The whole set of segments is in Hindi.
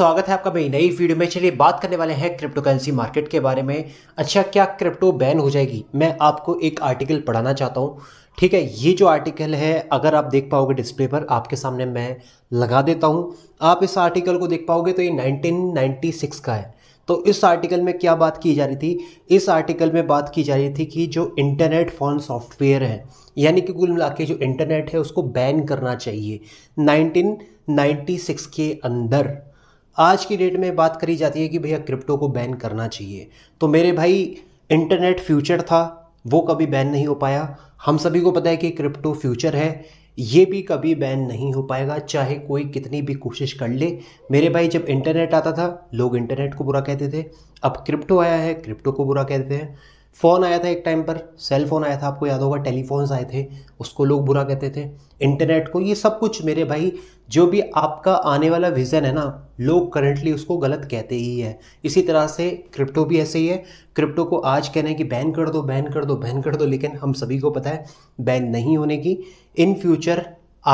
स्वागत है आपका मेरी नई वीडियो में चलिए बात करने वाले हैं क्रिप्टो करेंसी मार्केट के बारे में अच्छा क्या क्रिप्टो बैन हो जाएगी मैं आपको एक आर्टिकल पढ़ाना चाहता हूँ ठीक है ये जो आर्टिकल है अगर आप देख पाओगे डिस्प्ले पर आपके सामने मैं लगा देता हूँ आप इस आर्टिकल को देख पाओगे तो ये 1996 का है तो इस आर्टिकल में क्या बात की जा रही थी इस आर्टिकल में बात की जा रही थी कि जो इंटरनेट फोन सॉफ्टवेयर है यानी कि कुल मिला के जो इंटरनेट है उसको बैन करना चाहिए 1996 के अंदर आज की डेट में बात करी जाती है कि भैया क्रिप्टो को बैन करना चाहिए तो मेरे भाई इंटरनेट फ्यूचर था वो कभी बैन नहीं हो पाया हम सभी को पता है कि क्रिप्टो फ्यूचर है ये भी कभी बैन नहीं हो पाएगा चाहे कोई कितनी भी कोशिश कर ले मेरे भाई जब इंटरनेट आता था लोग इंटरनेट को बुरा कहते थे अब क्रिप्टो आया है क्रिप्टो को बुरा कहते हैं फ़ोन आया था एक टाइम पर सेल फोन आया था आपको याद होगा टेलीफोन्स आए थे उसको लोग बुरा कहते थे इंटरनेट को ये सब कुछ मेरे भाई जो भी आपका आने वाला विज़न है ना लोग करंटली उसको गलत कहते ही है इसी तरह से क्रिप्टो भी ऐसे ही है क्रिप्टो को आज कह रहे हैं कि बैन कर दो बैन कर दो बैन कर दो लेकिन हम सभी को पता है बैन नहीं होने की इन फ्यूचर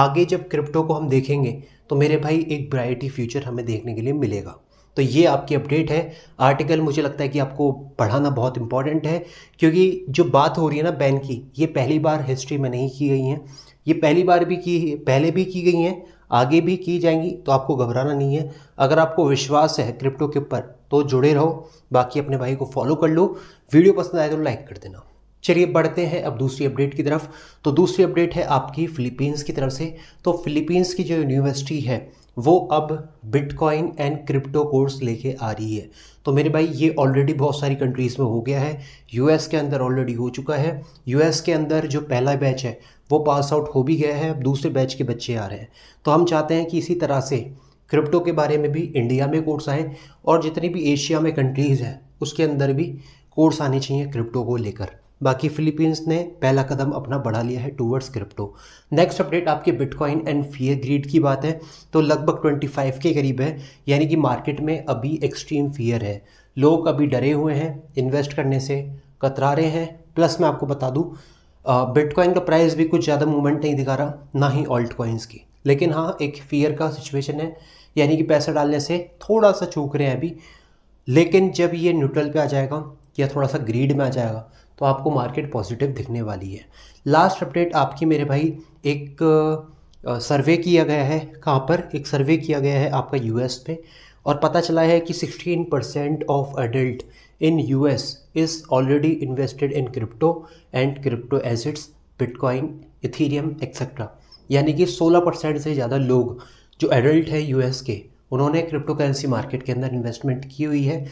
आगे जब क्रिप्टो को हम देखेंगे तो मेरे भाई एक ब्राइटी फ्यूचर हमें देखने के लिए मिलेगा तो ये आपकी अपडेट है आर्टिकल मुझे लगता है कि आपको पढ़ाना बहुत इंपॉर्टेंट है क्योंकि जो बात हो रही है ना बैन की ये पहली बार हिस्ट्री में नहीं की गई है ये पहली बार भी की पहले भी की गई हैं आगे भी की जाएंगी तो आपको घबराना नहीं है अगर आपको विश्वास है क्रिप्टो के ऊपर तो जुड़े रहो बाकी अपने भाई को फॉलो कर लो वीडियो पसंद आए तो लाइक कर देना चलिए बढ़ते हैं अब दूसरी अपडेट की तरफ तो दूसरी अपडेट है आपकी फिलीपींस की तरफ से तो फिलीपींस की जो यूनिवर्सिटी है वो अब बिटकॉइन एंड क्रिप्टो कोर्स लेके आ रही है तो मेरे भाई ये ऑलरेडी बहुत सारी कंट्रीज़ में हो गया है यूएस के अंदर ऑलरेडी हो चुका है यूएस के अंदर जो पहला बैच है वो पास आउट हो भी गया है अब दूसरे बैच के बच्चे आ रहे हैं तो हम चाहते हैं कि इसी तरह से क्रिप्टो के बारे में भी इंडिया में कोर्स आए और जितनी भी एशिया में कंट्रीज़ हैं उसके अंदर भी कोर्स आने चाहिए क्रिप्टो को लेकर बाकी फिलीपींस ने पहला कदम अपना बढ़ा लिया है टूवर्ड्स क्रिप्टो नेक्स्ट अपडेट आपके बिटकॉइन एंड फियर ग्रीड की बात है तो लगभग 25 के करीब है यानी कि मार्केट में अभी एक्सट्रीम फियर है लोग अभी डरे हुए हैं इन्वेस्ट करने से कतरा रहे हैं प्लस मैं आपको बता दूँ बिटकॉइन का प्राइस भी कुछ ज़्यादा मूवमेंट नहीं दिखा रहा ना ही ऑल्ट कॉइन्स की लेकिन हाँ एक फियर का सिचुएशन है यानी कि पैसा डालने से थोड़ा सा चूक रहे हैं अभी लेकिन जब ये न्यूट्रल पे आ जाएगा या थोड़ा सा ग्रीड में आ जाएगा तो आपको मार्केट पॉजिटिव दिखने वाली है लास्ट अपडेट आपकी मेरे भाई एक सर्वे किया गया है कहाँ पर एक सर्वे किया गया है आपका यूएस पे और पता चला है कि 16 percent of adult in U S is already invested in crypto and crypto assets bitcoin Ethereum etcetera यानी कि 16 परसेंट से ज़्यादा लोग जो एडल्ट हैं एस के उन्होंने क्रिप्टो करेंसी मार्केट के अंदर इन्वेस्टमेंट की हुई है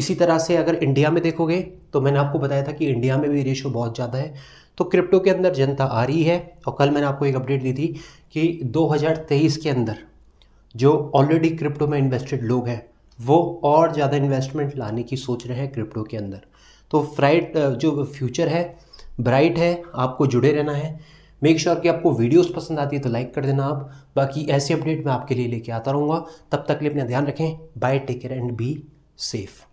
इसी तरह से अगर इंडिया में देखोगे तो मैंने आपको बताया था कि इंडिया में भी रेशो बहुत ज़्यादा है तो क्रिप्टो के अंदर जनता आ रही है और कल मैंने आपको एक अपडेट दी थी कि 2023 के अंदर जो ऑलरेडी क्रिप्टो में इन्वेस्टेड लोग हैं वो और ज़्यादा इन्वेस्टमेंट लाने की सोच रहे हैं क्रिप्टो के अंदर तो फ्राइट जो फ्यूचर है ब्राइट है आपको जुड़े रहना है मेक श्योर sure कि आपको वीडियोस पसंद आती है तो लाइक कर देना आप बाकी ऐसे अपडेट मैं आपके लिए लेके आता रहूँगा तब तक के लिए अपना ध्यान रखें bye take care and be safe